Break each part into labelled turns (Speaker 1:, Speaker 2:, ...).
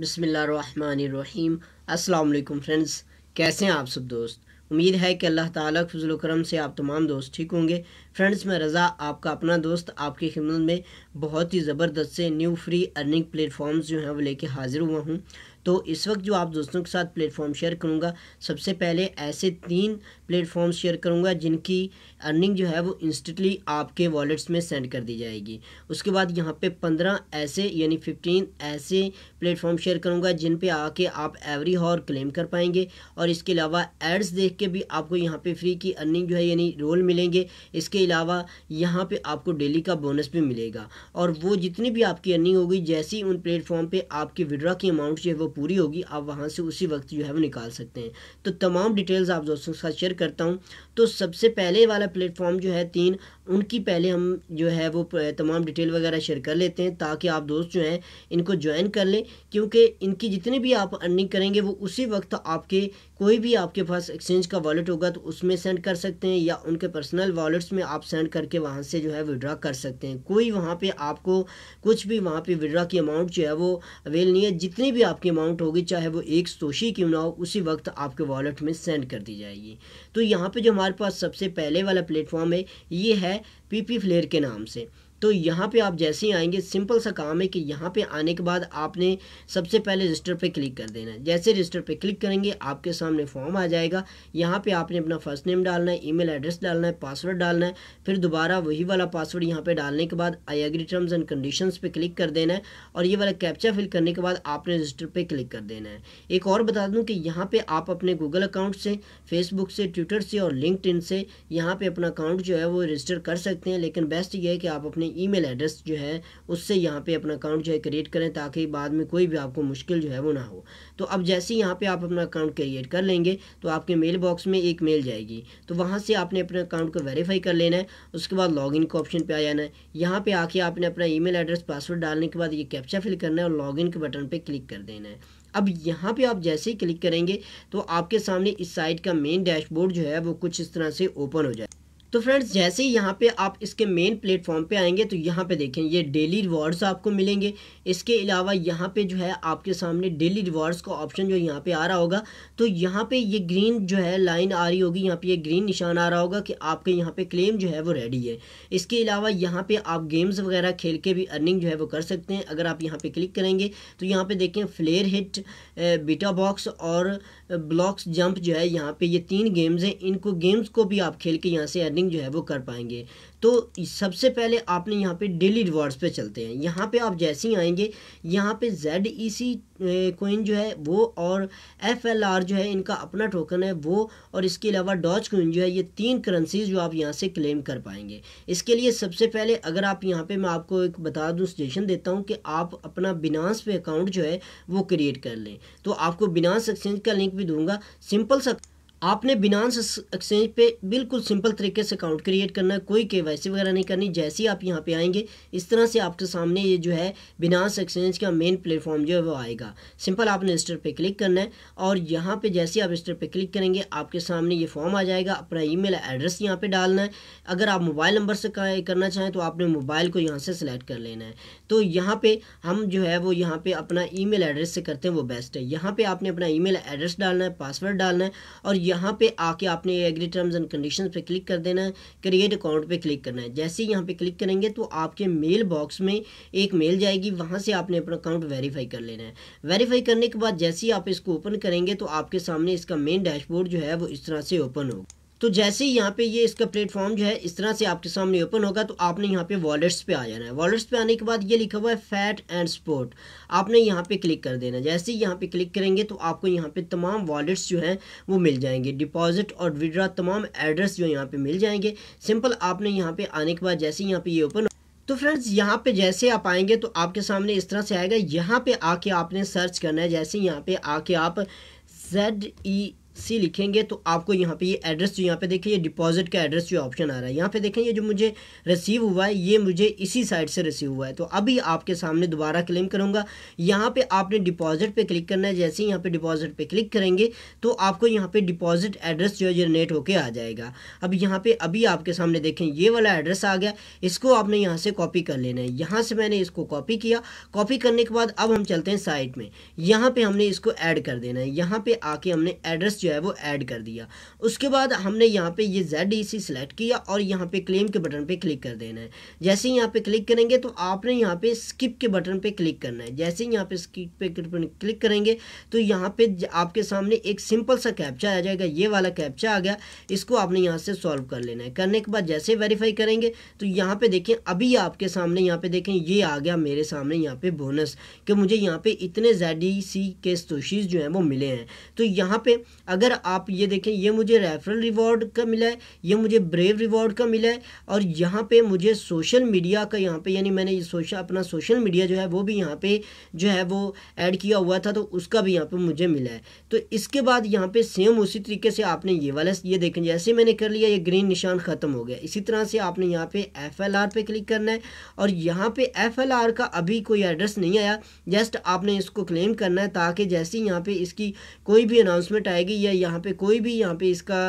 Speaker 1: बसमीम अल्लाम फ्रेंड्स कैसे हैं आप सब दोस्त उम्मीद है कि अल्लाह ताला के फजल करम से आप तमाम दोस्त ठीक होंगे फ्रेंड्स मैं रज़ा आपका अपना दोस्त आपकी खिदत में बहुत ही ज़बरदस्त से न्यू फ्री अर्निंग प्लेटफॉर्म्स जो हैं वो लेके हाज़िर हुआ हूँ तो इस वक्त जो आप दोस्तों के साथ प्लेटफॉर्म शेयर करूँगा सबसे पहले ऐसे तीन प्लेटफॉर्म शेयर करूँगा जिनकी अर्निंग जो है वो इंस्टेंटली आपके वॉलेट्स में सेंड कर दी जाएगी उसके बाद यहाँ पे पंद्रह ऐसे यानी फिफ्टीन ऐसे प्लेटफॉर्म शेयर करूँगा जिन पे आके आप एवरी हॉर क्लेम कर पाएंगे और इसके अलावा एड्स देख के भी आपको यहाँ पे फ्री की अर्निंग जो है यानी रोल मिलेंगे इसके अलावा यहाँ पे आपको डेली का बोनस भी मिलेगा और वो जितनी भी आपकी अर्निंग होगी जैसी उन प्लेटफॉर्म पर आपकी विड्रा की अमाउंट जो है वो पूरी होगी आप वहाँ से उसी वक्त जो है वो निकाल सकते हैं तो तमाम डिटेल्स आप दोस्तों के साथ शेयर करता हूँ तो सबसे पहले वाला प्लेटफॉर्म जो है तीन उनकी पहले हम जो है वो तमाम डिटेल वगैरह शेयर कर लेते हैं ताकि आप दोस्त जो हैं इनको ज्वाइन कर लें क्योंकि इनकी जितनी भी आप अर्निंग करेंगे वो उसी वक्त आपके कोई भी आपके पास एक्सचेंज का वॉलेट होगा तो उसमें सेंड कर सकते हैं या उनके पर्सनल वॉलेट्स में आप सेंड करके वहाँ से जो है विड्रा कर सकते हैं कोई वहाँ पर आपको कुछ भी वहाँ पर विड्रा की अमाउंट जो है वो अवेल नहीं है जितनी भी आपकी अमाउंट होगी चाहे वो एक सोशी क्यों ना हो उसी वक्त आपके वॉलेट में सेंड कर दी जाएगी तो यहाँ पर जो हमारे हमारे पास सबसे पहले वाला प्लेटफॉर्म है ये है पीपी फ्लेयर के नाम से तो यहाँ पे आप जैसे ही आएंगे सिंपल सा काम है कि यहाँ पे आने के बाद आपने सबसे पहले रजिस्टर पे क्लिक कर देना है जैसे रजिस्टर पे क्लिक करेंगे आपके सामने फॉर्म आ जाएगा यहाँ पे आपने अपना फर्स्ट नेम डालना है ईमेल एड्रेस डालना है पासवर्ड डालना है फिर दोबारा वही वाला पासवर्ड यहाँ पर डालने के बाद I agree terms and condition पर क्लिक कर देना है और ये वाला कैप्चा फिल करने के बाद आपने रजिस्टर पर क्लिक कर देना है एक और बता दूँ कि यहाँ पर आप अपने गूगल अकाउंट से फेसबुक से ट्विटर से और लिंकड से यहाँ पर अपना अकाउंट जो है वो रजिस्टर कर सकते हैं लेकिन बेस्ट ये है कि आप अपने अपने ईमेल एड्रेस जो है उससे यहाँ पे अपना अकाउंट जो है क्रिएट करें ताकि बाद में कोई भी आपको मुश्किल जो है वो ना हो तो अब जैसे ही यहाँ पर आप अपना अकाउंट क्रिएट कर लेंगे तो आपके मेल बॉक्स में एक मेल जाएगी तो वहाँ से आपने अपने अकाउंट को वेरीफाई कर लेना है उसके बाद लॉगिन के ऑप्शन पर आ जाना है यहाँ पर आके आपने अपना ईमेल एड्रेस पासवर्ड डालने के बाद ये कैप्चा फिल करना है और लॉगिन के बटन पर क्लिक कर देना है अब यहाँ पे आप जैसे ही क्लिक करेंगे तो आपके सामने इस साइट का मेन डैशबोर्ड जो है वो कुछ इस तरह से ओपन हो जाए तो फ्रेंड्स जैसे ही यहाँ पे आप इसके मेन प्लेटफॉर्म पे आएंगे तो यहाँ पे देखें ये डेली रिवॉर्ड्स आपको मिलेंगे इसके अलावा यहाँ पे जो है आपके सामने डेली रिवॉर्ड्स का ऑप्शन जो यहाँ पे आ रहा होगा तो यहाँ पे ये ग्रीन जो है लाइन आ रही होगी यहाँ पे ये ग्रीन निशान आ रहा होगा कि आपके यहाँ पे क्लेम जो है वो रेडी है इसके अलावा यहाँ पर आप गेम्स वगैरह खेल के भी अर्निंग जो है वो कर सकते हैं अगर आप यहाँ पर क्लिक करेंगे तो यहाँ पर देखें फ्लेयर हिट बीटा बॉक्स और ब्लॉक्स जंप जो है यहाँ पर ये तीन गेम्स हैं इनको गेम्स को भी आप खेल के यहाँ से अर्निंग अर्निंग जो है वो कर पाएंगे तो सबसे पहले आपने यहाँ पे डेली रिवॉर्ड्स पे चलते हैं यहाँ पे आप जैसे ही आएंगे यहाँ पे जेड ई सी कोइन जो है वो और एफ एल आर जो है इनका अपना टोकन है वो और इसके अलावा डॉच कोइन जो है ये तीन करेंसीज जो आप यहाँ से क्लेम कर पाएंगे इसके लिए सबसे पहले अगर आप यहाँ पे मैं आपको एक बता दूँ सजेशन देता हूँ कि आप अपना बिनास पे अकाउंट जो है वो क्रिएट कर लें तो आपको बिनास एक्सचेंज का लिंक भी दूंगा सिंपल सा आपने बिनांस एक्सचेंज पे बिल्कुल सिंपल तरीके से अकाउंट क्रिएट करना है कोई के वगैरह नहीं करनी जैसे ही आप यहाँ पे आएंगे इस तरह से आपके सामने ये जो है बिनांस एक्सचेंज का मेन प्लेटफॉर्म जो है वो आएगा सिंपल आपने रजिस्टर पे क्लिक करना है और यहाँ पे जैसे ही आप रजिस्टर पे क्लिक करेंगे आपके सामने ये फॉर्म आ जाएगा अपना ई एड्रेस यहाँ पर डालना है अगर आप मोबाइल नंबर से करना चाहें तो आपने मोबाइल को यहाँ से सिलेक्ट कर लेना है तो यहाँ पर हम जो है वो यहाँ पर अपना ई एड्रेस से करते हैं वो बेस्ट है यहाँ पर आपने अपना ई एड्रेस डालना है पासवर्ड डालना है और यहाँ पे आके आपने एग्री टर्म्स एंड कंडीशंस पे क्लिक कर देना है क्रिएट अकाउंट पे क्लिक करना है जैसे ही यहाँ पे क्लिक करेंगे तो आपके मेल बॉक्स में एक मेल जाएगी वहाँ से आपने अपना अकाउंट वेरीफाई कर लेना है वेरीफाई करने के बाद जैसे ही आप इसको ओपन करेंगे तो आपके सामने इसका मेन डैशबोर्ड जो है वो इस तरह से ओपन होगा तो जैसे ही यहाँ पे ये इसका प्लेटफॉर्म जो है इस तरह से आपके सामने ओपन होगा तो आपने यहाँ पे वॉलेट्स पे आ जाना है वॉलेट्स पे आने के बाद ये लिखा हुआ है फैट एंड स्पोर्ट आपने यहाँ पे क्लिक कर देना जैसे ही यहाँ पे क्लिक करेंगे तो आपको यहाँ पे तमाम वॉलेट्स जो हैं वो मिल जाएंगे डिपॉजिट और विड्रा तमाम एड्रेस जो यहाँ पर मिल जाएंगे सिंपल आपने यहाँ पर आने के बाद जैसे ही यहाँ पर ये ओपन तो फ्रेंड्स यहाँ पे जैसे आप आएंगे तो आपके सामने इस तरह से आएगा यहाँ पे आके आपने सर्च करना है जैसे यहाँ पे आके आप जेड ई सी लिखेंगे तो आपको यहाँ पे ये एड्रेस जो यहाँ पे देखिए ये डिपॉजिट का एड्रेस जो ऑप्शन आ रहा है यहाँ पे देखें ये जो मुझे रिसीव हुआ है ये मुझे इसी साइड से रिसीव हुआ है तो अभी आपके सामने दोबारा क्लेम करूँगा यहाँ पे आपने डिपॉजिट पे क्लिक करना है जैसे ही यहाँ पे डिपॉजिट पे क्लिक करेंगे तो आपको यहाँ पे डिपॉजिट एड्रेस जो है जनरेट होकर आ जाएगा अब यहाँ पे अभी आपके सामने देखें ये वाला एड्रेस आ गया इसको आपने यहाँ से कॉपी कर लेना है यहाँ से मैंने इसको कॉपी किया कॉपी करने के बाद अब हम चलते हैं साइट में यहाँ पर हमने इसको ऐड कर देना है यहाँ पर आके हमने एड्रेस जो है वो ऐड कर दिया उसके बाद हमने यहाँ पे ये जेड ई सी सेलेक्ट किया और यहाँ पे क्लेम के बटन पे क्लिक कर देना है जैसे ही यहाँ पे क्लिक करेंगे तो आपने यहाँ पे स्किप के बटन पे क्लिक करना है जैसे ही यहाँ पे स्किप पे क्लिक करेंगे तो यहाँ पे आपके सामने एक सिंपल सा कैप्चा आ जाएगा ये वाला कैप्चा आ गया इसको आपने यहाँ से सॉल्व कर लेना है करने के बाद जैसे वेरीफाई करेंगे तो यहाँ पे देखें अभी आपके सामने यहाँ पे देखें ये आ गया मेरे सामने यहाँ पे बोनस कि मुझे यहाँ पे इतने जेड ई सी के स्तोशीज़ जो हैं वो मिले हैं तो यहाँ पे अगर आप ये देखें ये मुझे रेफरल रिवॉर्ड का मिला है ये मुझे ब्रेव रिवॉर्ड का मिला है और यहाँ पे मुझे सोशल मीडिया का यहाँ पे यानी मैंने ये सोशल अपना सोशल मीडिया जो है वो भी यहाँ पे जो है वो ऐड किया हुआ था तो उसका भी यहाँ पे मुझे मिला है तो इसके बाद यहाँ पे सेम उसी तरीके से आपने ये वाला ये देखें जैसे मैंने कर लिया ये ग्रीन निशान ख़त्म हो गया इसी तरह से आपने यहाँ पे एफ एल आर पे क्लिक करना है और यहाँ पे एफ एल आर का अभी कोई एड्रेस नहीं आया जस्ट आपने इसको क्लेम करना है ताकि जैसे ही यहाँ पे इसकी कोई भी अनाउंसमेंट आएगी या यहाँ पे कोई भी यहाँ पे इसका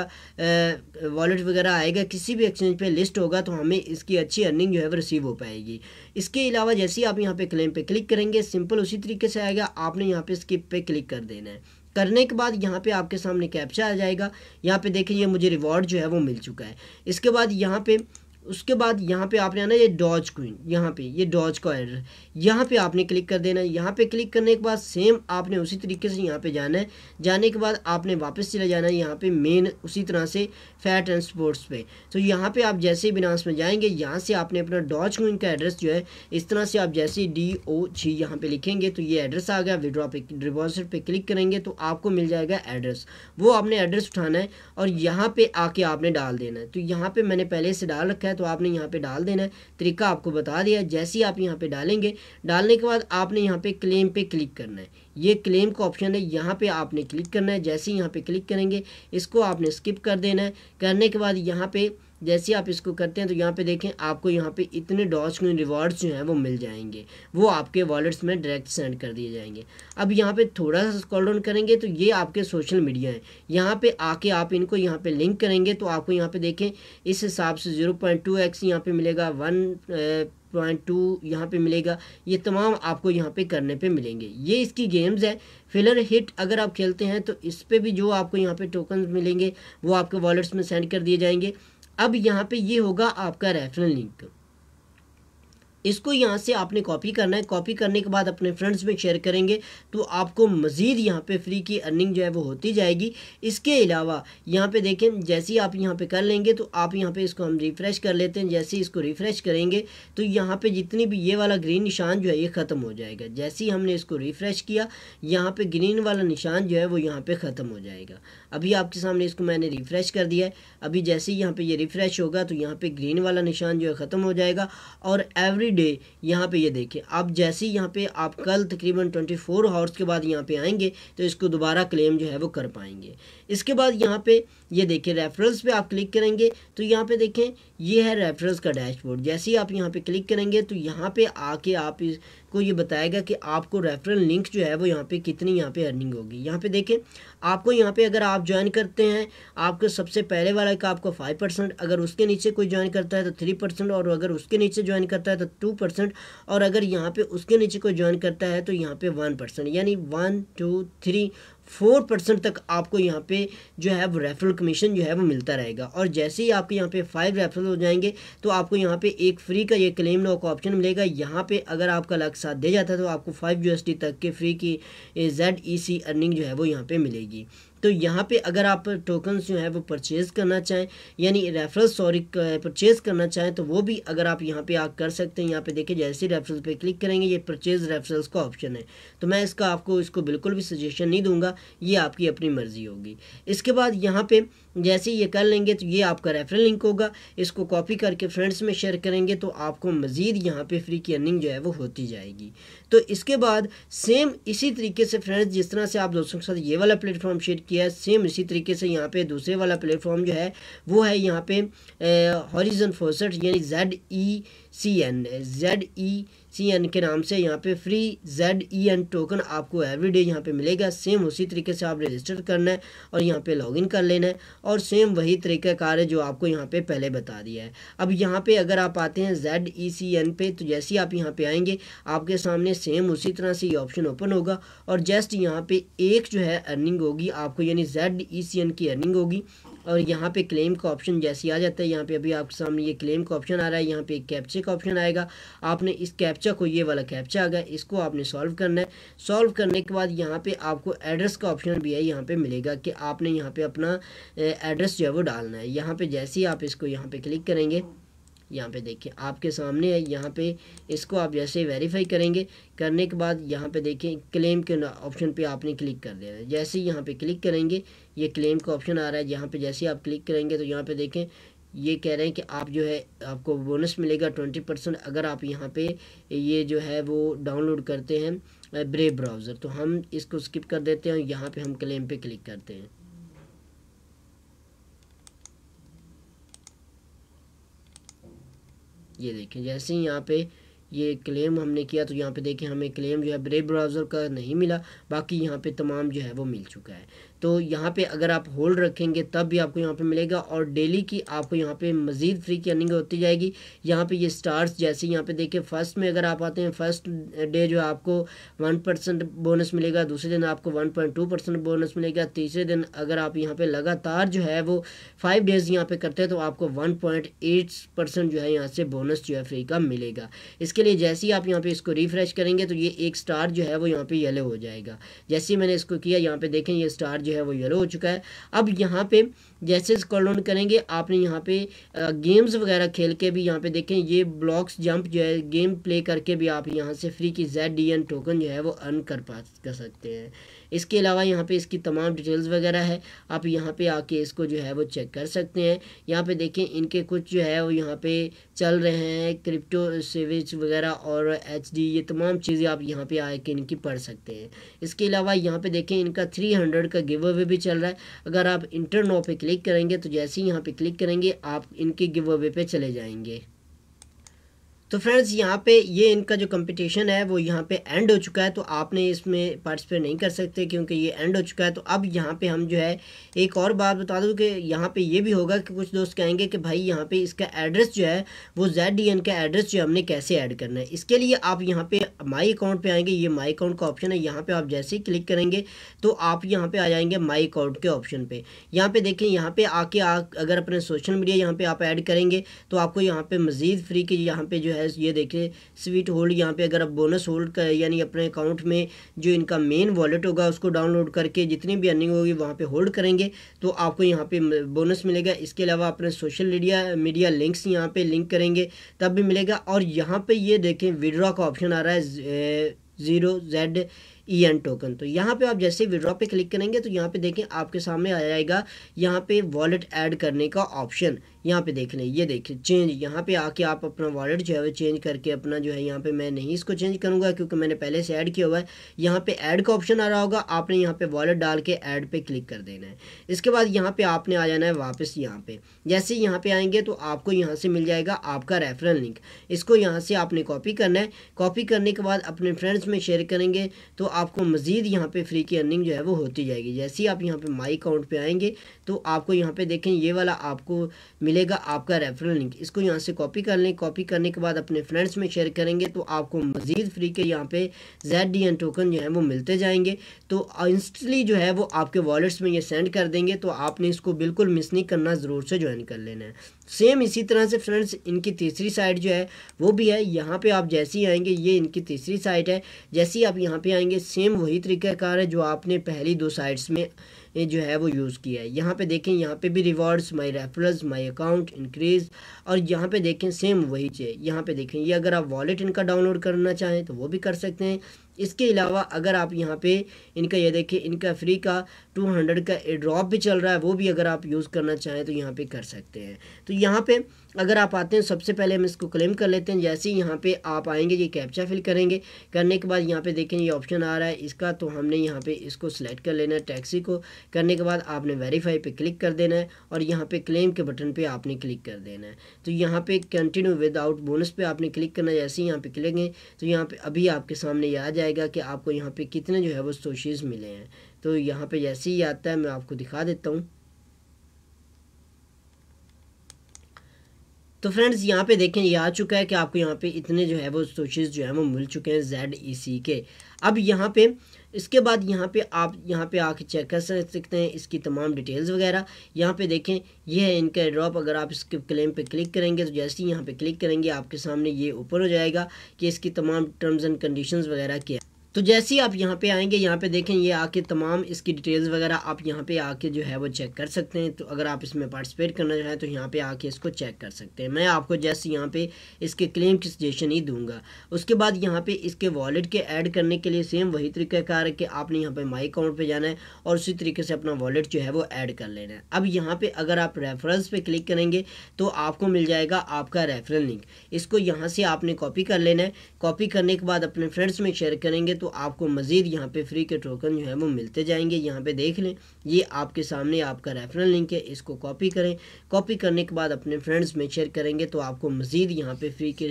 Speaker 1: वॉलेट वगैरह आएगा किसी भी एक्सचेंज पे लिस्ट होगा तो हमें इसकी अच्छी अर्निंग जो है वो रिसीव हो पाएगी इसके अलावा जैसे ही आप यहाँ पे क्लेम पे क्लिक करेंगे सिंपल उसी तरीके से आएगा आपने यहाँ पे स्किप पे क्लिक कर देना है करने के बाद यहाँ पे आपके सामने कैप्चा आ जाएगा यहाँ पे देखिए मुझे रिवॉर्ड जो है वो मिल चुका है इसके बाद यहाँ पे उसके बाद यहाँ पे आपने आना ये डॉज क्वीन यहाँ पे ये डॉज का एडर यहाँ पे आपने क्लिक कर देना है यहाँ पे क्लिक करने के बाद सेम आपने उसी तरीके से यहाँ पे जाना है जाने के बाद आपने वापस चले जाना है यहाँ पे मेन उसी तरह से फैट एंड स्पोर्ट्स पे तो यहाँ पे आप जैसे ही बिनास में जाएंगे यहाँ से आपने अपना डॉज क्वीन का एड्रेस जो है इस तरह से आप जैसे डी ओ छी यहाँ पर लिखेंगे तो ये एड्रेस आ गया विड्रॉ पे डिपॉजिट पर क्लिक करेंगे तो आपको मिल जाएगा एड्रेस वो आपने एड्रेस उठाना है और यहाँ पर आके आपने डाल देना है तो यहाँ पर मैंने पहले से डाल रखा है तो आपने यहाँ पे डाल देना है तरीका आपको बता दिया जैसे ही आप यहाँ पे डालेंगे डालने के बाद आपने यहाँ पे क्लेम पे क्लिक करना है ये क्लेम का ऑप्शन है यहाँ पे आपने क्लिक करना है जैसे ही यहाँ पे क्लिक करेंगे इसको आपने स्किप कर देना है करने के बाद यहाँ पे जैसे आप इसको करते हैं तो यहाँ पे देखें आपको यहाँ पे इतने डॉज कोइन रिवॉर्ड्स जो हैं वो मिल जाएंगे वो आपके वॉलेट्स में डायरेक्ट सेंड कर दिए जाएंगे अब यहाँ पे थोड़ा सा स्कॉल डाउन करेंगे तो ये आपके सोशल मीडिया हैं यहाँ पे आके आप इनको यहाँ पे लिंक करेंगे तो आपको यहाँ पे देखें इस हिसाब से ज़ीरो पॉइंट टू एक्स यहाँ पर मिलेगा वन पॉइंट टू यहाँ पे मिलेगा ये तमाम आपको यहाँ पे करने पे मिलेंगे ये इसकी गेम्स है फिलर हिट अगर आप खेलते हैं तो इस पर भी जो आपको यहाँ पे टोकन मिलेंगे वो आपके वॉलेट्स में सेंड कर दिए जाएंगे अब यहाँ पे ये होगा आपका रेफरल लिंक इसको यहाँ से आपने कॉपी करना है कॉपी करने के बाद अपने फ्रेंड्स में शेयर करेंगे तो आपको मज़ीद यहाँ पे फ्री की अर्निंग जो है वो होती जाएगी इसके अलावा यहाँ पे देखें जैसे ही आप यहाँ पे कर लेंगे तो आप यहाँ पे इसको हम रिफ़्रेश कर लेते हैं जैसे ही इसको रिफ़्रेश करेंगे तो यहाँ पर जितनी भी ये वाला ग्रीन निशान जो है ये ख़त्म हो जाएगा जैसे ही हमने इसको रिफ़्रेश किया यहाँ पर ग्रीन वाला निशान जो है वो यहाँ पर ख़त्म हो जाएगा अभी आपके सामने इसको मैंने रिफ़्रेश कर दिया है अभी जैसे ही यहाँ पर ये रिफ़्रेश होगा तो यहाँ पर ग्रीन वाला निशान जो है ख़त्म हो जाएगा और एवरी डे यहाँ पे ये देखें अब जैसे ही यहाँ पे आप कल तकरीबन 24 आवर्स के बाद यहाँ पे आएंगे तो इसको दोबारा क्लेम जो है वो कर पाएंगे इसके बाद यहाँ पे ये देखें रेफरेंस पे आप क्लिक करेंगे तो यहाँ पे देखें ये है रेफरेंस का डैशबोर्ड जैसे ही आप यहाँ पे क्लिक करेंगे तो यहाँ पे आके आप को ये बताएगा कि आपको रेफरल लिंक जो है वो यहाँ पे कितनी यहाँ पे अर्निंग होगी यहाँ पे देखें आपको यहाँ पे अगर आप ज्वाइन करते हैं आपको सबसे पहले वाला का आपको फाइव परसेंट अगर उसके नीचे कोई ज्वाइन करता है तो थ्री परसेंट और अगर उसके नीचे ज्वाइन करता है तो टू परसेंट और अगर यहाँ पे उसके नीचे कोई ज्वाइन करता है तो यहाँ पे वन परसेंट यानी one two three four percent तक आपको यहाँ पे जो है वो रेफरल कमीशन जो है वो मिलता रहेगा और जैसे ही आपके यहाँ पे फाइव रेफरल हो जाएंगे तो आपको यहाँ पे एक फ्री का ये क्लेम लॉक ऑप्शन मिलेगा यहाँ पे अगर आपका लक साथ दे जाता है तो आपको फाइव यू तक के फ्री की जेड ई सी अर्निंग जो है वो यहाँ पर मिलेगी तो यहाँ पे अगर आप टोकन्स जो है वो परचेज़ करना चाहें यानी रेफरल सॉरी परचेज़ करना चाहें तो वो भी अगर आप यहाँ पे आ कर सकते हैं यहाँ पे देखिए जैसे ही रेफरल पे क्लिक करेंगे ये परचेज़ रेफरल्स का ऑप्शन है तो मैं इसका आपको इसको बिल्कुल भी सजेशन नहीं दूंगा ये आपकी अपनी मर्ज़ी होगी इसके बाद यहाँ पर जैसे ये कर लेंगे तो ये आपका रेफरल लिंक होगा इसको कॉपी करके फ्रेंड्स में शेयर करेंगे तो आपको मज़ीद यहाँ पर फ्री की अर्निंग जो है वो होती जाएगी तो इसके बाद सेम इसी तरीके से फ्रेंड्स जिस तरह से आप दोस्तों के साथ ये वाला प्लेटफॉर्म शेयर किया है सेम इसी तरीके से यहाँ पे दूसरे वाला प्लेटफॉर्म जो है वो है यहाँ पे हॉरिजन फोसट यानी Z E e C N Z E C N के नाम से यहाँ पे free Z E N token आपको एवरीडे यहाँ पे मिलेगा सेम उसी तरीके से आप रजिस्टर करना है और यहाँ पे लॉगिन कर लेना है और सेम वही तरीका कार है जो आपको यहाँ पे पहले बता दिया है अब यहाँ पे अगर आप आते हैं जेड ई सी एन पे तो जैसे ही आप यहाँ पे आएंगे आपके सामने सेम उसी तरह से ये ऑप्शन ओपन होगा और जस्ट यहाँ पे एक जो है अर्निंग होगी आपको यानी जेड ई सी एन की अर्निंग होगी और यहाँ पे क्लेम का ऑप्शन जैसे आ जाता है यहाँ पे अभी आपके सामने ये क्लेम का ऑप्शन आ रहा है यहाँ पे कैप्चे का ऑप्शन आएगा आपने इस कैप्चा को ये वाला कैप्चा आ गया इसको आपने सॉल्व करना है सॉल्व करने के बाद यहाँ पे आपको एड्रेस का ऑप्शन भी है यहाँ पे मिलेगा कि आपने यहाँ पे अपना एड्रेस जो है वो डालना है यहाँ पे जैसे ही आप इसको यहाँ पे क्लिक करेंगे यहाँ पे देखिए आपके सामने है यहाँ पे इसको आप जैसे वेरीफाई करेंगे करने के बाद यहाँ पे देखें क्लेम के ऑप्शन पे आपने क्लिक कर दिया है जैसे ही यहाँ पे क्लिक करेंगे ये क्लेम का ऑप्शन आ रहा है यहाँ पे जैसे ही आप क्लिक करेंगे तो यहाँ पे देखें ये कह रहे हैं कि आप जो है आपको बोनस मिलेगा ट्वेंटी परसेंट अगर आप यहाँ पे ये जो है वो डाउनलोड करते हैं ब्रेव ब्राउज़र तो हम इसको स्किप कर देते हैं और यहाँ पर हम क्लेम पर क्लिक करते हैं ये देखें जैसे ही यहाँ पे ये क्लेम हमने किया तो यहाँ पे देखें हमें क्लेम जो है ब्रेव ब्राउज़र का नहीं मिला बाकी यहाँ पे तमाम जो है वो मिल चुका है तो यहाँ पे अगर आप होल्ड रखेंगे तब भी आपको यहाँ पे मिलेगा और डेली की आपको यहाँ पे मज़ीद फ्री की अर्निंग होती जाएगी यहाँ पे ये स्टार्स जैसे यहाँ पे देखिए फर्स्ट में अगर आप आते हैं फर्स्ट डे जो है आपको वन परसेंट बोनस मिलेगा दूसरे दिन आपको one point two percent bonus मिलेगा तीसरे दिन अगर आप यहाँ पर लगातार जो है वो फाइव डेज़ यहाँ पर करते हैं तो आपको वन पॉइंट परसेंट जो है यहाँ से बोनस जो है फ्री का मिलेगा इसके लिए जैसे ही आप यहाँ पर इसको रिफ्रेश करेंगे तो ये एक स्टार जो है वो यहाँ पर येलो हो जाएगा जैसे ही मैंने इसको किया यहाँ पर देखें ये स्टार जो है वो येलो हो चुका है अब यहाँ पे जैसे स्कॉल डाउन करेंगे आपने यहाँ पे गेम्स वगैरह खेल के भी यहाँ पे देखें ये ब्लॉक्स जंप जो है गेम प्ले करके भी आप यहाँ से फ्री की जेड डी एन टोकन जो है वो अर्न कर पा कर सकते हैं इसके अलावा यहाँ पे इसकी तमाम डिटेल्स वगैरह है आप यहाँ पे आके इसको जो है वो चेक कर सकते हैं यहाँ पे देखें इनके कुछ जो है वो यहाँ पे चल रहे हैं क्रिप्टो सेविज वगैरह और एच ये तमाम चीज़ें आप यहाँ पे आके इनकी पढ़ सकते हैं इसके अलावा यहाँ पे देखें इनका थ्री हंड्रेड का गिव अवे भी चल रहा है अगर आप इंटरनो पर क्लिक करेंगे तो जैसे ही यहाँ पर क्लिक करेंगे आप इनके गिव अवे पर चले जाएँगे तो फ्रेंड्स यहाँ पे ये इनका जो कंपटीशन है वो यहाँ पे एंड हो चुका है तो आपने इसमें पार्टिसिपेट नहीं कर सकते क्योंकि ये एंड हो चुका है तो अब यहाँ पे हम जो है एक और बात बता दूँ कि यहाँ पे ये भी होगा कि कुछ दोस्त कहेंगे कि भाई यहाँ पे इसका एड्रेस जो है वो जेड डी एन का एड्रेस जो है हमने कैसे ऐड करना है इसके लिए आप यहाँ पर माई अकाउंट पर आएंगे ये माई अकाउंट का ऑप्शन है यहाँ पर आप जैसे ही क्लिक करेंगे तो आप यहाँ पर आ जाएंगे माई अकाउंट के ऑप्शन पर यहाँ पर देखें यहाँ पर आके अगर अपने सोशल मीडिया यहाँ पर आप ऐड करेंगे तो आपको यहाँ पर मज़ीद फ्री के यहाँ पर जो है है ये देखें स्वीट होल्ड यहाँ पे अगर आप बोनस होल्ड का यानी अपने अकाउंट में जो इनका मेन वॉलेट होगा उसको डाउनलोड करके जितनी भी अर्निंग होगी वहाँ पे होल्ड करेंगे तो आपको यहाँ पे बोनस मिलेगा इसके अलावा अपने सोशल मीडिया मीडिया लिंक्स यहाँ पे लिंक करेंगे तब भी मिलेगा और यहाँ पर ये देखें विड्रॉ का ऑप्शन आ रहा है zero Z E N token तो यहाँ पे आप जैसे विड्रॉ पे क्लिक करेंगे तो यहाँ पे देखें आपके सामने आ जाएगा यहाँ पे वॉलेट ऐड करने का ऑप्शन यहाँ पे देख लें ये देखिए चेंज यहाँ पे आके आप अपना वॉलेट जो है वो चेंज करके अपना जो है यहाँ पे मैं नहीं इसको चेंज करूँगा क्योंकि मैंने पहले से ऐड किया हुआ है यहाँ पे ऐड का ऑप्शन आ रहा होगा आपने यहाँ पे वॉलेट डाल के ऐड पे क्लिक कर देना है इसके बाद यहाँ पे आपने आ जाना है वापस यहाँ पे जैसे यहाँ पे आएंगे तो आपको यहाँ से मिल जाएगा आपका रेफरल लिंक इसको यहाँ से आपने कॉपी करना है कॉपी करने के बाद अपने फ्रेंड्स में शेयर करेंगे तो आपको मज़ीद यहाँ पर फ्री की अर्निंग जो है वो होती जाएगी जैसे ही आप यहाँ पर माई अकाउंट पर आएंगे तो आपको यहाँ पे देखें ये वाला आपको मिलेगा आपका रेफरल लिंक इसको यहाँ से कॉपी कर लें कॉपी करने के बाद अपने फ्रेंड्स में शेयर करेंगे तो आपको मज़ीद फ्री के यहाँ पे जेड डी एन टोकन जो है वो मिलते जाएंगे तो इंस्टली जो है वो आपके वॉलेट्स में ये सेंड कर देंगे तो आपने इसको बिल्कुल मिस नहीं करना ज़रूर से ज्वाइन कर लेना है सेम इसी तरह से फ्रेंड्स इनकी तीसरी साइट जो है वो भी है यहाँ पे आप जैसे ही आएंगे ये इनकी तीसरी साइट है जैसे ही आप यहाँ पे आएंगे सेम वही तरीक़ाकार है जो आपने पहली दो साइट्स में ये जो है वो यूज़ किया है यहाँ पे देखें यहाँ पे भी rewards my referrals my account increase और यहाँ पे देखें सेम वही चाहिए यहाँ पे देखें ये अगर आप वॉलेट इनका डाउनलोड करना चाहें तो वो भी कर सकते हैं इसके अलावा अगर आप यहाँ पे इनका ये देखें इनका फ्री का 200 का ड्रॉप भी चल रहा है वो भी अगर आप यूज़ करना चाहें तो यहाँ पे कर सकते हैं तो यहाँ पे अगर आप आते हैं सबसे पहले हम इसको क्लेम कर लेते हैं जैसे ही यहाँ पे आप आएंगे ये कैप्चा फिल करेंगे करने के बाद यहाँ पे देखें ये ऑप्शन आ रहा है इसका तो हमने यहाँ पे इसको सेलेक्ट कर लेना है टैक्सी को करने के बाद आपने वेरीफाई पे क्लिक कर देना है और यहाँ पे क्लेम के बटन पे आपने क्लिक कर देना है तो यहाँ पे कंटिन्यू विदाउट बोनस पर आपने क्लिक करना है जैसे ही यहाँ पर क्लेंगे तो यहाँ पर अभी आपके सामने ये आ जाएगा कि आपको यहाँ पर कितने जो है वो सोशीज़ मिले हैं तो यहाँ पर जैसे ही आता है मैं आपको दिखा देता हूँ तो फ्रेंड्स यहाँ पे देखें ये आ चुका है कि आपको यहाँ पे इतने जो है वो सोचेज जो है वो मिल चुके हैं जेड ई सी के अब यहाँ पे इसके बाद यहाँ पे आप यहाँ पे आके चेक कर सकते हैं इसकी तमाम डिटेल्स वगैरह यहाँ पे देखें ये है इनका ड्रॉप अगर आप इसके क्लेम पे क्लिक करेंगे तो जैसे ही यहाँ पे क्लिक करेंगे आपके सामने ये ऊपर हो जाएगा कि इसकी तमाम टर्म्स एंड कंडीशंस वगैरह क्या तो जैसे ही आप यहाँ पे आएंगे यहाँ पे देखें ये आके तमाम इसकी डिटेल्स वगैरह आप यहाँ पे आके जो है वो चेक कर सकते हैं तो अगर आप इसमें पार्टिसिपेट करना चाहें तो यहाँ पे आके इसको चेक कर सकते हैं मैं आपको जैसे यहाँ पे इसके क्लेम की सजेशन ही दूंगा उसके बाद यहाँ पे इसके वॉलेट के ऐड करने के लिए सेम वही तरीकाकार है कि आपने यहाँ पर माई अकाउंट पर जाना है और उसी तरीके से अपना वॉलेट जो है वो ऐड कर लेना है अब यहाँ पर अगर आप रेफरेंस पर क्लिक करेंगे तो आपको मिल जाएगा आपका रेफरल लिंक इसको यहाँ से आपने कॉपी कर लेना है कॉपी करने के बाद अपने फ्रेंड्स में शेयर करेंगे तो तो आपको मज़ीद यहाँ पे फ्री के टोकन जो है वो मिलते जाएंगे यहाँ पे देख लें ये आपके सामने आपका रेफरल लिंक है इसको कॉपी करें कॉपी करने के बाद अपने फ्रेंड्स में शेयर करेंगे तो आपको मज़ीद यहाँ पे फ्री के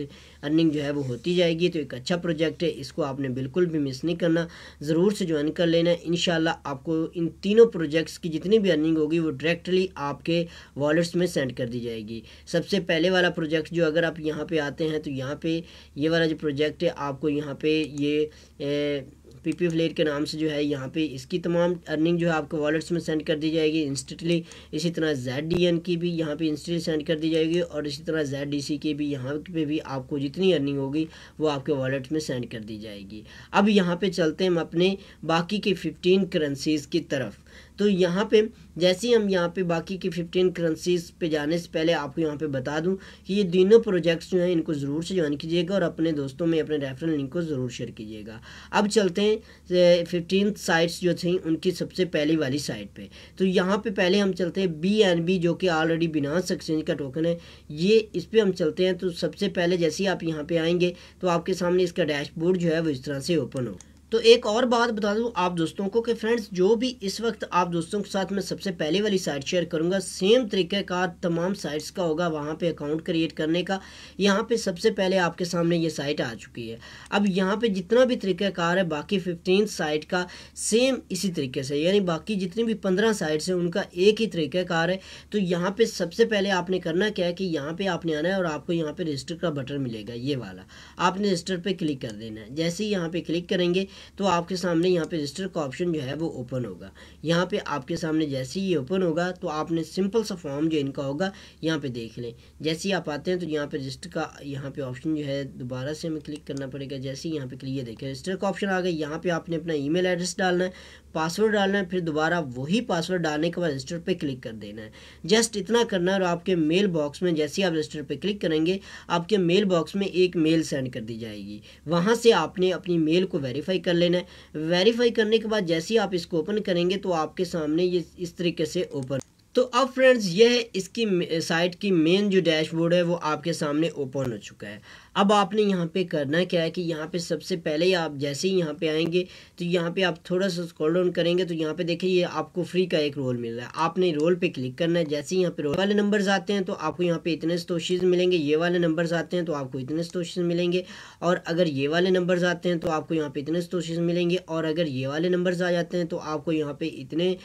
Speaker 1: अर्निंग जो है वो होती जाएगी तो एक अच्छा प्रोजेक्ट है इसको आपने बिल्कुल भी मिस नहीं करना ज़रूर से ज्वाइन कर लेना इन आपको इन तीनों प्रोजेक्ट्स की जितनी भी अर्निंग होगी वो डायरेक्टली आपके वॉलेट्स में सेंड कर दी जाएगी सबसे पहले वाला प्रोजेक्ट जो अगर आप यहाँ पर आते हैं तो यहाँ पर ये वाला जो प्रोजेक्ट है आपको यहाँ पर ये पी पी फ्लेयर के नाम से जो है यहाँ पे इसकी तमाम अर्निंग जो है आपको वॉलेट्स में सेंड कर दी जाएगी इंस्टेंटली इसी तरह जेड डी एन की भी यहाँ पे इंस्टेंटली सेंड कर दी जाएगी और इसी तरह जेड डी सी की भी यहाँ पे भी आपको जितनी अर्निंग होगी वो आपके वॉलेट में सेंड कर दी जाएगी अब यहाँ पर चलते हैं हम अपने बाकी के फिफ्टीन करेंसीज़ की तरफ तो यहाँ पे जैसे ही हम यहाँ पे बाकी की फिफ्टीन करेंसीज पे जाने से पहले आपको यहाँ पे बता दूँ कि ये तीनों प्रोजेक्ट्स जो हैं इनको ज़रूर से ज्वाइन कीजिएगा और अपने दोस्तों में अपने रेफरल लिंक को ज़रूर शेयर कीजिएगा अब चलते हैं फिफ्टीन साइट्स जो थी उनकी सबसे पहली वाली साइट पर तो यहाँ पर पहले हम चलते हैं बी एन बी जो कि ऑलरेडी बिना एक्सचेंज का टोकन है ये इस पर हम चलते हैं तो सबसे पहले जैसे ही आप यहाँ पर आएंगे तो आपके सामने इसका डैशबोर्ड जो है वो इस तरह से ओपन हो तो एक और बात बता दूं आप दोस्तों को कि फ्रेंड्स जो भी इस वक्त आप दोस्तों के साथ मैं सबसे पहले वाली साइट शेयर करूंगा सेम तरीके का तमाम साइट्स का होगा वहां पे अकाउंट क्रिएट करने का यहां पे सबसे पहले आपके सामने ये साइट आ चुकी है अब यहां पे जितना भी तरीक़ाकार है बाकी फिफ्टीन साइट का सेम इसी तरीके से यानी बाकी जितनी भी पंद्रह साइट्स हैं उनका एक ही तरीक़ाकार है तो यहाँ पर सबसे पहले आपने करना क्या है कि यहाँ पर आपने आना है और आपको यहाँ पर रजिस्टर का बटन मिलेगा ये वाला आपने रजिस्टर पर क्लिक कर देना है जैसे ही यहाँ पर क्लिक करेंगे तो आपके सामने यहाँ पे रजिस्टर का ऑप्शन जो है वो ओपन होगा यहाँ पे आपके सामने जैसे ही ये ओपन होगा तो आपने सिंपल सा फॉर्म जो इनका होगा यहाँ पे देख लें जैसे ही आप आते हैं तो यहाँ पे रजिस्टर का यहाँ पे ऑप्शन जो है दोबारा से हमें क्लिक करना पड़ेगा जैसे ही यहाँ पे क्लियर देखें रजिस्टर का ऑप्शन आ गया यहाँ पे आपने अपना ई एड्रेस डालना है पासवर्ड डालना है फिर दोबारा वही पासवर्ड डालने के बाद रजिस्टर पर क्लिक कर देना है जस्ट इतना करना है और आपके मेल बॉक्स में जैसे ही आप रजिस्टर पर क्लिक करेंगे आपके मेल बॉक्स में एक मेल सेंड कर दी जाएगी वहाँ से आपने अपनी मेल को वेरीफाई कर लेना है वेरीफाई करने के बाद जैसे ही आप इसको ओपन करेंगे तो आपके सामने ये इस तरीके से ओपन तो अब फ्रेंड्स यह इसकी साइट की मेन जो डैशबोर्ड है वो आपके सामने ओपन हो चुका है अब आपने यहाँ पे करना क्या है कि यहाँ पे सबसे पहले आप जैसे ही यहाँ पे आएंगे तो यहाँ पे आप थोड़ा सा स्कॉल डाउन करेंगे तो यहाँ पे देखिए ये आपको फ्री का एक रोल मिल रहा है आपने रोल पे क्लिक करना है जैसे ही यहाँ पे रोल वाले नंबर्स आते हैं तो आपको यहाँ पे इतने स्टोशीज मिलेंगे ये वाले नंबर आते हैं तो आपको इतने स्टोशीज मिलेंगे और अगर ये वाले नंबर आते हैं तो आपको यहाँ पे इतने स्टोशीज मिलेंगे और अगर ये वाले नंबर्स आ जाते हैं तो आपको यहाँ पे इतने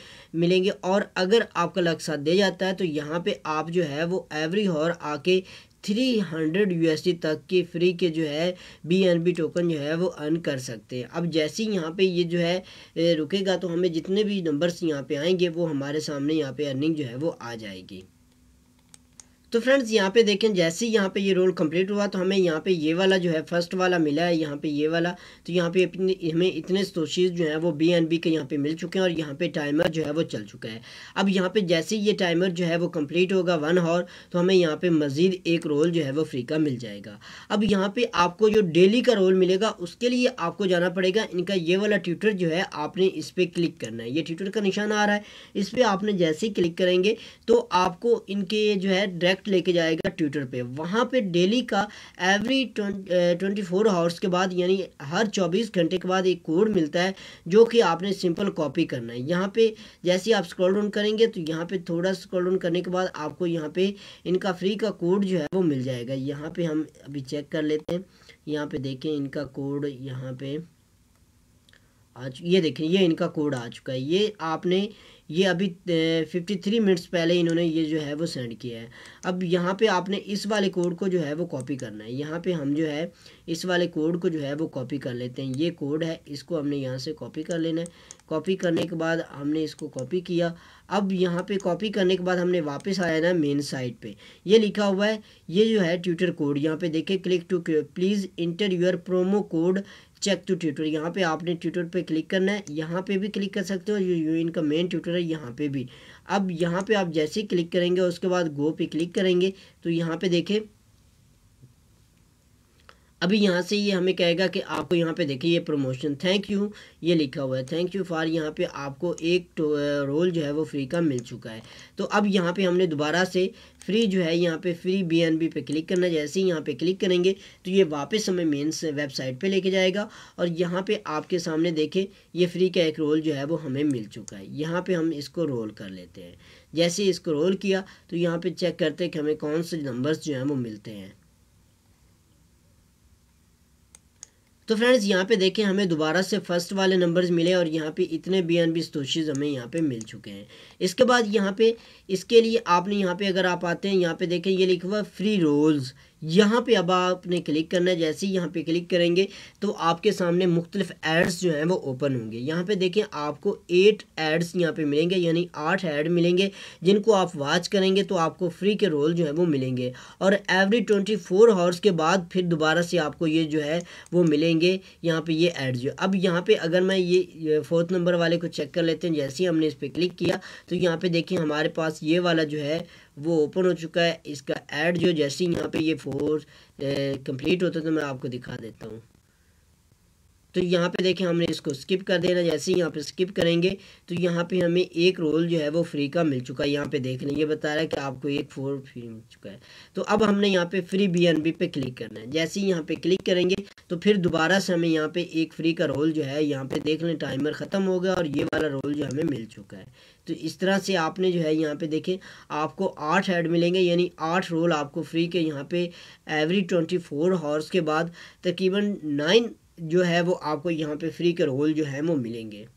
Speaker 1: मिलेंगे और अगर आपका लक्ष्य दे जाता है तो यहाँ पे आप जो है वो एवरी हॉर आके थ्री हंड्रेड यू तक के फ्री के जो है बी एन बी टोकन जो है वो अर्न कर सकते हैं अब जैसे ही यहाँ पे ये जो है रुकेगा तो हमें जितने भी नंबर्स यहाँ पे आएंगे वो हमारे सामने यहाँ पे अर्निंग जो है वो आ जाएगी तो फ्रेंड्स यहाँ पे देखें जैसे ही यहाँ पे ये रोल कंप्लीट हुआ तो हमें यहाँ पे ये वाला जो है फर्स्ट वाला मिला है यहाँ पे ये वाला तो यहाँ पे हमें इतने सोशीज़ जो है वो बी एंड बी के यहाँ पे मिल चुके हैं और यहाँ पे टाइमर जो है वो चल चुका है अब यहाँ पे जैसे ही ये टाइमर जो है वो कम्प्लीट होगा वन हावर तो हमें यहाँ पर मज़ीद एक रोल जो है वो फ्री का मिल जाएगा अब यहाँ पर आपको जो डेली का रोल मिलेगा उसके लिए आपको जाना पड़ेगा इनका ये वाला ट्विटर जो है आपने इस पर क्लिक करना है ये ट्विटर का निशान आ रहा है इस पर आपने जैसे ही क्लिक करेंगे तो आपको इनके जो है डायरेक्ट डायरेक्ट लेके जाएगा ट्विटर पे वहाँ पे डेली का एवरी ट्वेंटी फोर आवर्स के बाद यानी हर चौबीस घंटे के बाद एक कोड मिलता है जो कि आपने सिंपल कॉपी करना है यहाँ पे जैसे ही आप स्क्रॉल डाउन करेंगे तो यहाँ पे थोड़ा स्क्रॉल डाउन करने के बाद आपको यहाँ पे इनका फ्री का कोड जो है वो मिल जाएगा यहाँ पे हम अभी चेक कर लेते हैं यहाँ पे देखें इनका कोड यहाँ पे आज ये देखें ये इनका कोड आ चुका है ये आपने ये अभी 53 मिनट्स पहले इन्होंने ये जो है वो सेंड किया है अब यहाँ पे आपने इस वाले कोड को जो है वो कॉपी करना है यहाँ पे हम जो है इस वाले कोड को जो है वो कॉपी कर लेते हैं ये कोड है इसको हमने यहाँ से कॉपी कर लेना है कॉपी करने के बाद हमने इसको कॉपी किया अब यहाँ पे कॉपी करने के बाद हमने वापस आ जाना है मेन साइट पे ये लिखा हुआ है ये जो है ट्विटर कोड यहाँ पे देखे click to please enter your promo code check to Twitter यहाँ पे आपने ट्विटर पे क्लिक करना है यहाँ पे भी क्लिक कर सकते हो जो यू इनका मेन ट्विटर है यहाँ पे भी अब यहाँ पे आप जैसे ही क्लिक करेंगे उसके बाद गो पे क्लिक करेंगे तो यहाँ पे देखें अभी यहाँ से ये हमें कहेगा कि आपको यहाँ पे देखिए ये प्रमोशन थैंक यू ये लिखा हुआ है थैंक यू फॉर यहाँ पे आपको एक रोल तो, जो है वो फ्री का मिल चुका है तो अब यहाँ पे हमने दोबारा से फ्री जो है यहाँ पे फ्री बी एन बी पे क्लिक करना जैसे ही यहाँ पे क्लिक करेंगे तो ये वापस हमें मेन वेबसाइट पे लेके जाएगा और यहाँ पे आपके सामने देखें ये फ्री का एक रोल जो है वो हमें मिल चुका है यहाँ पे हम इसको रोल कर लेते हैं जैसे इसको रोल किया तो यहाँ पे चेक करते हैं कि हमें कौन से नंबर्स जो हैं वो मिलते हैं तो फ्रेंड्स यहाँ पे देखें हमें दोबारा से फर्स्ट वाले नंबर्स मिले और यहाँ पे इतने बी एन बी स्टोशीज़ हमें यहाँ पे मिल चुके हैं इसके बाद यहाँ पे इसके लिए आपने यहाँ पे अगर आप आते हैं यहाँ पे देखें ये लिखा हुआ फ्री रोल्स यहाँ पे अब आपने क्लिक करना है जैसे ही यहाँ पे क्लिक करेंगे तो आपके सामने मुख्तलिफ एड्स जो हैं वो ओपन होंगे यहाँ पे देखें आपको एट एड्स यहाँ पे मिलेंगे यानी आठ ऐड मिलेंगे जिनको आप वाच करेंगे तो आपको फ्री के रोल जो है वो मिलेंगे और एवरी ट्वेंटी फोर आवर्स के बाद फिर दोबारा से आपको ये जो है वो मिलेंगे यहाँ पर ये एड्स जो अब यहाँ पर अगर मैं ये फोर्थ नंबर वाले को चेक कर लेते हैं जैसे ही हमने इस पर क्लिक किया तो यहाँ पर देखें हमारे पास ये वाला जो है वो ओपन हो चुका है इसका ऐड जो जैसे ही यहाँ पे ये फोर कंप्लीट eh, होता है तो मैं आपको दिखा देता हूँ तो यहाँ पे देखें हमने इसको स्किप कर देना जैसे ही यहाँ पे स्किप करेंगे तो यहाँ पे हमें एक रोल जो है वो फ्री का मिल चुका है यहाँ पे देख लें ये बता रहा है कि आपको एक फोर फ्री मिल चुका है तो अब हमने यहाँ पे फ्री बी पे क्लिक करना है जैसे ही यहाँ पे क्लिक करेंगे तो फिर दोबारा से हमें यहाँ पे एक फ्री का रोल जो है यहाँ पे देख लें टाइमर ख़त्म हो गया और ये वाला रोल जो हमें मिल चुका है तो इस तरह से आपने जो है यहाँ पे देखें आपको आठ ऐड मिलेंगे यानी आठ रोल आपको फ्री के यहाँ पे एवरी ट्वेंटी फोर हॉर्स के बाद तकरीबन नाइन जो है वो आपको यहाँ पे फ्री के रोल जो है वो मिलेंगे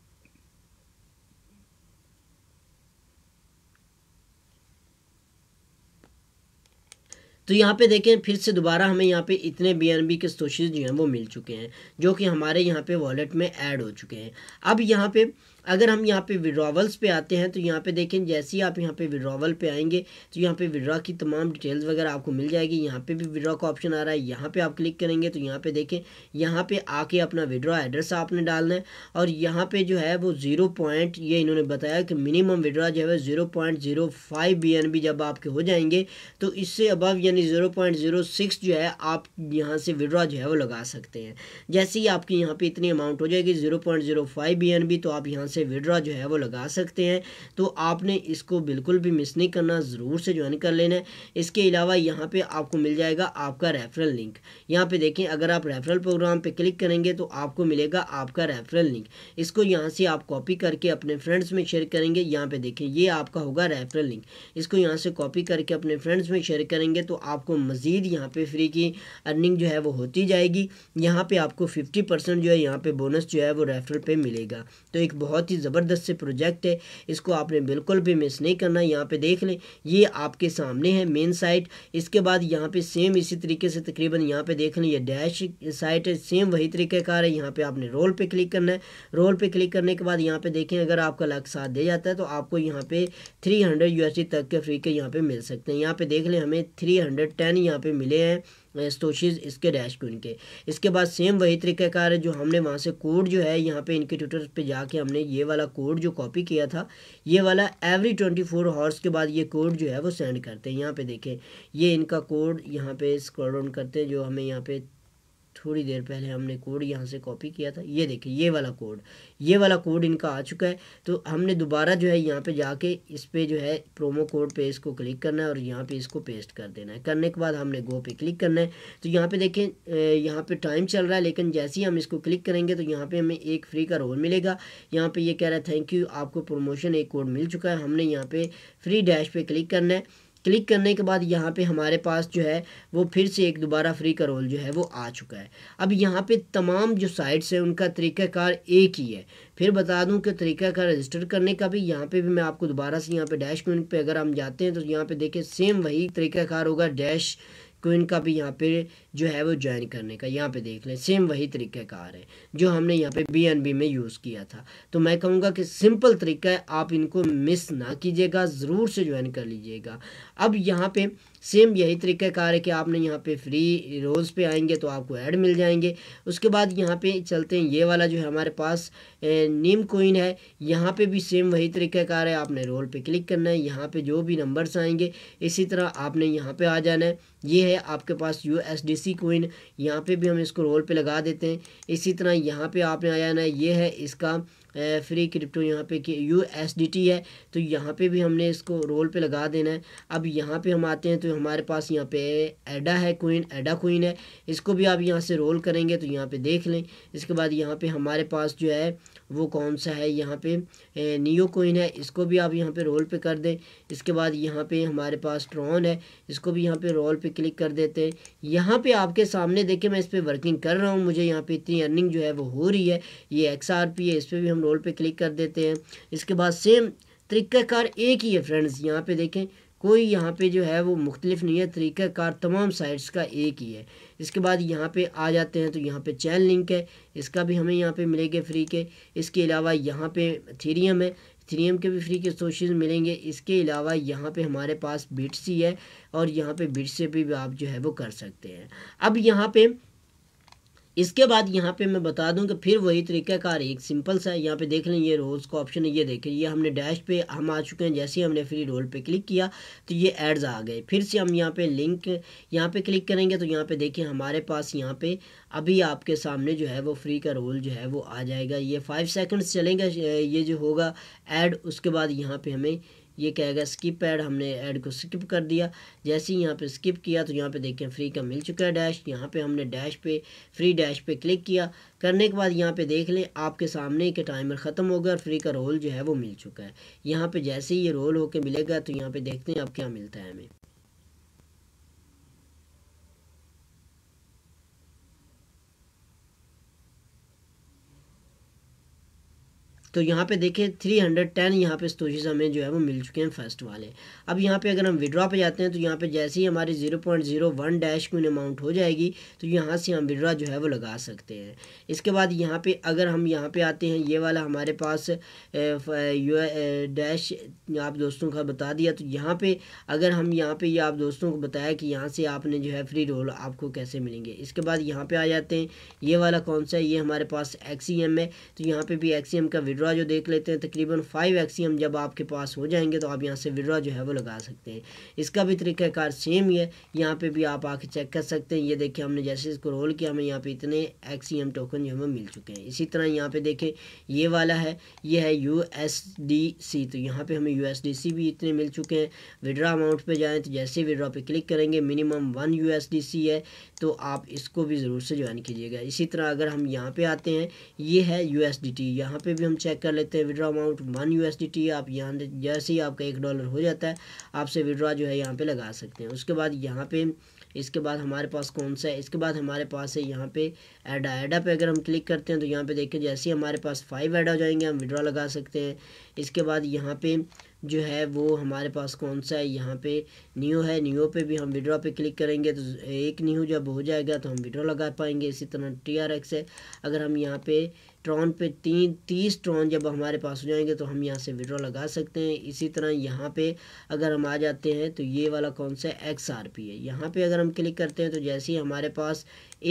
Speaker 1: तो यहाँ पे देखें फिर से दोबारा हमें यहाँ पे इतने बी के सोशेज जो हैं वो मिल चुके हैं जो कि हमारे यहाँ पे वॉलेट में ऐड हो चुके हैं अब यहाँ पे अगर हम यहाँ पे विड्रावल्स पे आते हैं तो यहाँ पे देखें जैसे ही आप यहाँ पे विड्रावल पे आएंगे तो यहाँ पे विड्रा की तमाम डिटेल्स वगैरह आपको मिल जाएगी यहाँ पे भी विड्रा का ऑप्शन आ रहा है यहाँ पे आप क्लिक करेंगे तो यहाँ पे देखें यहाँ पे आके अपना विड्रा एड्रेस आपने डालना है और यहाँ पे जो है वो ज़ीरो पॉइंट ये इन्होंने बताया कि मिनिमम विड्रा जो है zero point zero five B N B जब आपके हो जाएंगे तो इससे अबव यानी ज़ीरो पॉइंट ज़ीरो सिक्स जो है आप यहाँ से विड्रा जो है वो लगा सकते हैं जैसे ही आपकी यहाँ पर इतनी अमाउंट हो जाएगी zero point zero five B N B तो आप यहाँ से विड्रा जो है वो लगा सकते हैं तो आपने इसको बिल्कुल भी मिस नहीं करना ज़रूर से ज्वाइन कर लेना है इसके अलावा यहाँ पे आपको मिल जाएगा आपका रेफरल लिंक यहाँ पे देखें अगर आप रेफरल प्रोग्राम पे क्लिक करेंगे तो आपको मिलेगा आपका रेफरल लिंक इसको यहाँ से आप कॉपी करके अपने फ्रेंड्स में शेयर करेंगे यहाँ पे देखें ये आपका होगा रेफरल लिंक इसको यहाँ से कॉपी करके अपने फ्रेंड्स में शेयर करेंगे तो आपको मज़ीद यहाँ पर फ्री की अर्निंग जो है वो होती जाएगी यहाँ पर आपको फिफ्टी जो है यहाँ पर बोनस जो है वो रेफरल पर मिलेगा तो एक बहुत बहुत ही ज़बरदस्त से प्रोजेक्ट है इसको आपने बिल्कुल भी मिस नहीं करना यहाँ पे देख लें ये आपके सामने है मेन साइट इसके बाद यहाँ पे सेम इसी तरीके से तकरीबन यहाँ पे देख लें ये डैश साइट है सेम वही तरीक़ेकार है यहाँ पे आपने रोल पे क्लिक करना है रोल पे क्लिक करने के बाद यहाँ पे देखें अगर आपका लक साथ दे जाता है तो आपको यहाँ पे थ्री हंड्रेड तक के फ्री के यहाँ पे मिल सकते हैं यहाँ पे देख लें हमें थ्री हंड्रेड टेन यहाँ पे मिले हैं स्टोशीज इसके डैश क्वीन के इसके बाद सेम वही तरीकाकार है जो हमने वहाँ से कोड जो है यहाँ पे इनके ट्विटर पे जाके हमने ये वाला कोड जो कॉपी किया था ये वाला एवरी ट्वेंटी फोर हॉर्स के बाद ये कोड जो है वो सेंड करते हैं यहाँ पे देखें ये इनका कोड यहाँ पे स्क्रॉल डाउन करते हैं जो हमें यहाँ पे थोड़ी देर पहले हमने कोड यहाँ से कॉपी किया था ये देखिए ये वाला कोड ये वाला कोड इनका आ चुका है तो हमने दोबारा जो है यहाँ पे जाके इस पर जो है प्रोमो कोड पे इसको क्लिक करना है और यहाँ पे इसको पेस्ट कर देना है करने के बाद हमने गो पे क्लिक करना है तो यहाँ पे देखें यहाँ पे टाइम चल रहा है लेकिन जैसे ही हम इसको क्लिक करेंगे तो यहाँ पर हमें एक फ्री का रोल मिलेगा यहाँ पर ये कह रहा है थैंक यू आपको प्रोमोशन एक कोड मिल चुका है हमने यहाँ पर फ्री डैश पे क्लिक करना है क्लिक करने के बाद यहाँ पे हमारे पास जो है वो फिर से एक दोबारा फ्री का रोल जो है वो आ चुका है अब यहाँ पे तमाम जो साइट्स हैं उनका तरीक़ाकार एक ही है फिर बता दूँ कि तरीक़ाकार रजिस्टर करने का भी यहाँ पे भी मैं आपको दोबारा से यहाँ पे डैश पे अगर हम जाते हैं तो यहाँ पे देखें सेम वही तरीक़ाकार होगा डैश को इनका भी यहाँ पे जो है वो ज्वाइन करने का यहाँ पे देख लें सेम वही तरीक़ाकार है जो हमने यहाँ पे बी में यूज़ किया था तो मैं कहूँगा कि सिंपल तरीका है आप इनको मिस ना कीजिएगा ज़रूर से ज्वाइन कर लीजिएगा अब यहाँ पे सेम यही तरीक़ाकार है कि आपने यहाँ पे फ्री रोज़ पे आएंगे तो आपको ऐड मिल जाएंगे उसके बाद यहाँ पे चलते हैं ये वाला जो है हमारे पास नीम कोइन है यहाँ पे भी सेम वही तरीक़ाकार है आपने रोल पे क्लिक करना है यहाँ पे जो भी नंबर्स आएंगे इसी तरह आपने यहाँ पे आ जाना है ये है आपके पास U S D C coin यहाँ पर भी हम इसको रोल पर लगा देते हैं इसी तरह यहाँ पर आपने आ जाना है ये है इसका फ्री क्रिप्टो यहाँ पे कि यू एस डी टी है तो यहाँ पे भी हमने इसको रोल पे लगा देना है अब यहाँ पे हम आते हैं तो हमारे पास यहाँ पे एडा है कोइन एडा कोइन है इसको भी आप यहाँ से रोल करेंगे तो यहाँ पे देख लें इसके बाद यहाँ पे हमारे पास जो है वो कौन सा है यहाँ पे नियो कोइन है इसको भी आप यहाँ पे रोल पे कर दें इसके बाद यहाँ पे हमारे पास ट्रॉन है इसको भी यहाँ पे रोल पे क्लिक कर देते हैं यहाँ पे आपके सामने देखें मैं इस पर वर्किंग कर रहा हूँ मुझे यहाँ पे इतनी अर्निंग जो है वो हो रही है ये एक्स आर पी है इस पर भी हम रोल पर क्लिक कर देते हैं इसके बाद सेम तरीक़ाकार एक ही है फ्रेंड्स यहाँ पर देखें कोई यहाँ पे जो है वो मुख्तलिफ नहीं है तरीक़ाकार तमाम साइट्स का एक ही है इसके बाद यहाँ पे आ जाते हैं तो यहाँ पे चैन लिंक है इसका भी हमें यहाँ पे मिलेंगे फ्री के इसके अलावा यहाँ पे थीरियम है थीरियम के भी फ्री के सोशल मिलेंगे इसके अलावा यहाँ पे हमारे पास बिट्स ही है और यहाँ पे बिट्स से भी आप जो है वो कर सकते हैं अब यहाँ पर इसके बाद यहाँ पे मैं बता दूँ कि फिर वही तरीकाकार एक सिंपल सा है यहाँ पे देख लें ये रोल्स का ऑप्शन है ये देखें ये हमने डैश पे हम आ चुके हैं जैसे ही हमने फ्री रोल पे क्लिक किया तो ये एड्स आ गए फिर से हम यहाँ पे लिंक यहाँ पे क्लिक करेंगे तो यहाँ पे देखें हमारे पास यहाँ पे अभी आपके सामने जो है वो फ्री का रोल जो है वो आ जाएगा ये फाइव सेकेंड्स चलेंगे ये जो होगा एड उसके बाद यहाँ पर हमें ये कहेगा स्किप ऐड हमने ऐड को स्किप कर दिया जैसे ही यहाँ पे स्किप किया तो यहाँ पे देखें फ्री का मिल चुका है डैश यहाँ पे हमने डैश पे फ्री डैश पे क्लिक किया करने के बाद यहाँ पे देख लें आपके सामने के टाइमर ख़त्म हो गया और फ्री का रोल जो है वो मिल चुका है यहाँ पे जैसे ही ये रोल होके मिलेगा तो यहाँ पे देखते हैं अब क्या मिलता है हमें तो यहाँ पे देखें थ्री हंड्रेड टेन यहाँ पर स्टोचेज हमें जो है वो मिल चुके हैं फर्स्ट वाले अब यहाँ पे अगर हम विड्रॉ पे जाते हैं तो यहाँ पे जैसे ही हमारी zero point zero one dash coin amount हो जाएगी तो यहाँ से हम विड्रॉ जो है वो लगा सकते हैं इसके बाद यहाँ पे अगर हम यहाँ पे आते हैं ये वाला हमारे पास यू डैश आप दोस्तों का बता दिया तो यहाँ पर अगर हम यहाँ पर ये आप दोस्तों को बताया कि यहाँ से आपने जो है फ्री रोल आपको कैसे मिलेंगे इसके बाद यहाँ पर आ जाते हैं ये वाला कौन सा है ये हमारे पास एक्सीएम है तो यहाँ पे भी एक्सीएम का विड्रॉ विड्रा जो देख लेते हैं तकरीबन फाइव एक्सीम जब आपके पास हो जाएंगे तो आप यहाँ से विड्रा जो है वो लगा सकते हैं इसका भी तरीक़ाकार सेम ही है यहाँ पे भी आप आके चेक कर सकते हैं ये देखिए हमने जैसे इसको रोल किया हमें यहाँ पर इतने एक्सीम टोकन जो हमें मिल चुके हैं इसी तरह यहाँ पर देखें ये वाला है ये है यू तो यहाँ पर हमें यू भी इतने मिल चुके हैं विड्रा अमाउंट पर जाएँ तो जैसे विड्रा पर क्लिक करेंगे मिनिमम वन यू है तो आप इसको भी ज़रूर से ज्वाइन कीजिएगा इसी तरह अगर हम यहाँ पर आते हैं ये है यू एस डी टी यहाँ पर भी हम चेक चेक कर लेते हैं विड्रॉ अमाउंट वन यू आप यहाँ जैसे ही आपका एक डॉलर हो जाता है आपसे विड्रॉ जो है यहाँ पे लगा सकते हैं उसके बाद यहाँ पे इसके बाद हमारे पास कौन सा है इसके बाद हमारे पास है यहाँ पे एडा एडा पे अगर हम क्लिक करते हैं तो यहाँ पे देखें जैसे ही हमारे पास फाइव एडा हो जाएंगे हम विड्रॉ लगा सकते हैं इसके बाद यहाँ पे जो है वो हमारे पास कौन सा है यहाँ पे न्यू है न्यू पे भी हम विड्रॉ पे क्लिक करेंगे तो एक न्यू जब हो जाएगा तो हम विड्रॉ लगा पाएंगे इसी तरह टी आर एक्स है अगर हम यहाँ पे ट्रॉन पे तीन तीस ट्रॉन जब हमारे पास हो जाएंगे तो हम यहाँ से विड्रॉ लगा सकते हैं इसी तरह यहाँ पे अगर हम आ जाते हैं तो ये वाला कौन सा एक्स आर पी है यहाँ पे अगर हम क्लिक करते हैं तो जैसे ही हमारे पास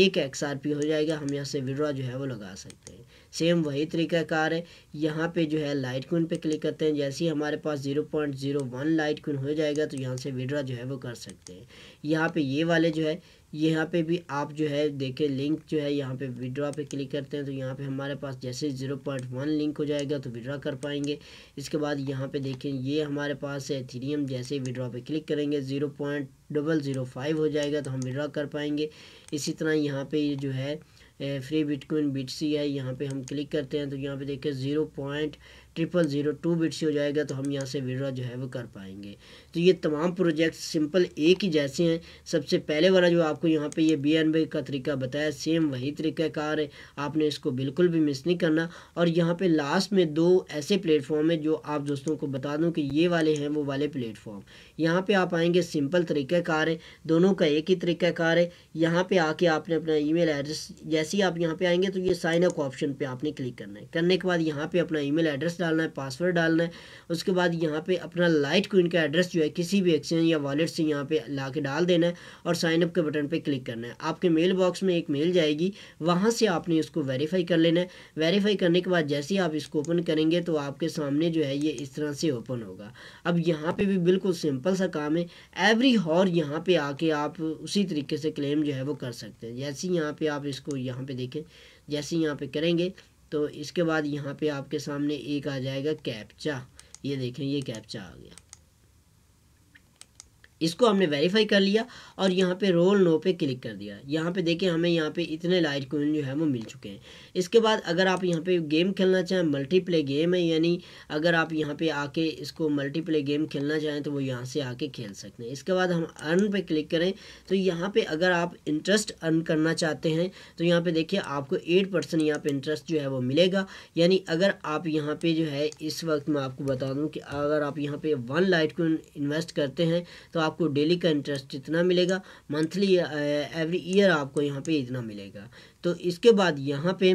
Speaker 1: एक एक्स आर पी हो जाएगा हम यहाँ से विड्रॉ जो है वो लगा सकते हैं सेम वही तरीकाकार है यहाँ पे जो है लाइट क्विन पे क्लिक करते हैं जैसे ही हमारे पास zero point zero one Litecoin हो जाएगा तो यहाँ से विड्रॉ जो है वो कर सकते हैं यहाँ पे ये वाले जो है यहाँ पे भी आप जो है देखें लिंक जो है यहाँ पे विड्रा पे क्लिक करते हैं तो यहाँ पे हमारे पास जैसे ज़ीरो पॉइंट वन लिंक हो जाएगा तो विड्रा कर पाएंगे इसके बाद यहाँ पे देखें ये हमारे पास है थीरियम जैसे विड्रा पे क्लिक करेंगे zero point double zero five हो जाएगा तो हम विड्रा कर पाएंगे इसी तरह यहाँ पे ये जो है फ्री बिटकॉइन बिटसी है यहाँ पर हम क्लिक करते हैं तो यहाँ पर देखें zero point triple zero two bits से हो जाएगा तो हम यहाँ से विड्रा जो है वो कर पाएंगे तो ये तमाम प्रोजेक्ट सिंपल एक ही जैसे हैं सबसे पहले वाला जो आपको यहाँ पे ये बी का तरीका बताया सेम वही तरीक़ाकार है आपने इसको बिल्कुल भी मिस नहीं करना और यहाँ पे लास्ट में दो ऐसे प्लेटफॉर्म है जो आप दोस्तों को बता दूँ कि ये वाले हैं वो वाले प्लेटफॉर्म यहाँ पर आप आएँगे सिंपल तरीक़ाकार है दोनों का एक ही तरीक़ाकार है यहाँ पर आके आपने अपना ई एड्रेस जैसे ही आप यहाँ पर आएँगे तो ये साइन अप ऑप्शन पर आपने क्लिक करना है करने के बाद यहाँ पर अपना ई एड्रेस डालना है पासवर्ड डालना है उसके बाद यहाँ पे अपना लाइट क्वीन का एड्रेस जो है किसी भी एक्सचेंज या वॉलेट से यहाँ पे ला के डाल देना है और साइनअप के बटन पे क्लिक करना है आपके मेल बॉक्स में एक मेल जाएगी वहाँ से आपने इसको वेरीफाई कर लेना है वेरीफाई करने के बाद जैसे ही आप इसको ओपन करेंगे तो आपके सामने जो है ये इस तरह से ओपन होगा अब यहाँ पर भी बिल्कुल सिंपल सा काम है एवरी हॉर यहाँ पर आके आप उसी तरीके से क्लेम जो है वो कर सकते हैं जैसे यहाँ पर आप इसको यहाँ पर देखें जैसे यहाँ पर करेंगे तो इसके बाद यहाँ पे आपके सामने एक आ जाएगा कैप्चा ये देखें ये कैप्चा आ गया इसको हमने वेरीफाई कर लिया और यहाँ पे रोल नो पे क्लिक कर दिया यहाँ पे देखिए हमें यहाँ पे इतने लाइट कोइन जो है वो मिल चुके हैं इसके बाद अगर आप यहाँ पे गेम खेलना चाहें मल्टीप्ले गेम है यानी अगर आप यहाँ पे आके इसको मल्टीप्ले गेम खेलना चाहें तो वो यहाँ से आके खेल सकते हैं इसके बाद हम अर्न पे क्लिक करें तो यहाँ पर अगर आप इंटरेस्ट अर्न करना चाहते हैं तो यहाँ पर देखिए आपको एट परसेंट यहाँ पर इंटरेस्ट जो है वो मिलेगा यानी अगर आप यहाँ पर जो है इस वक्त मैं आपको बता दूँ कि अगर आप यहाँ पर वन लाइट कोइन इन्वेस्ट करते हैं तो आप आपको डेली का इंटरेस्ट इतना मिलेगा मंथली एवरी ईयर आपको यहाँ पे इतना मिलेगा तो इसके बाद यहाँ पे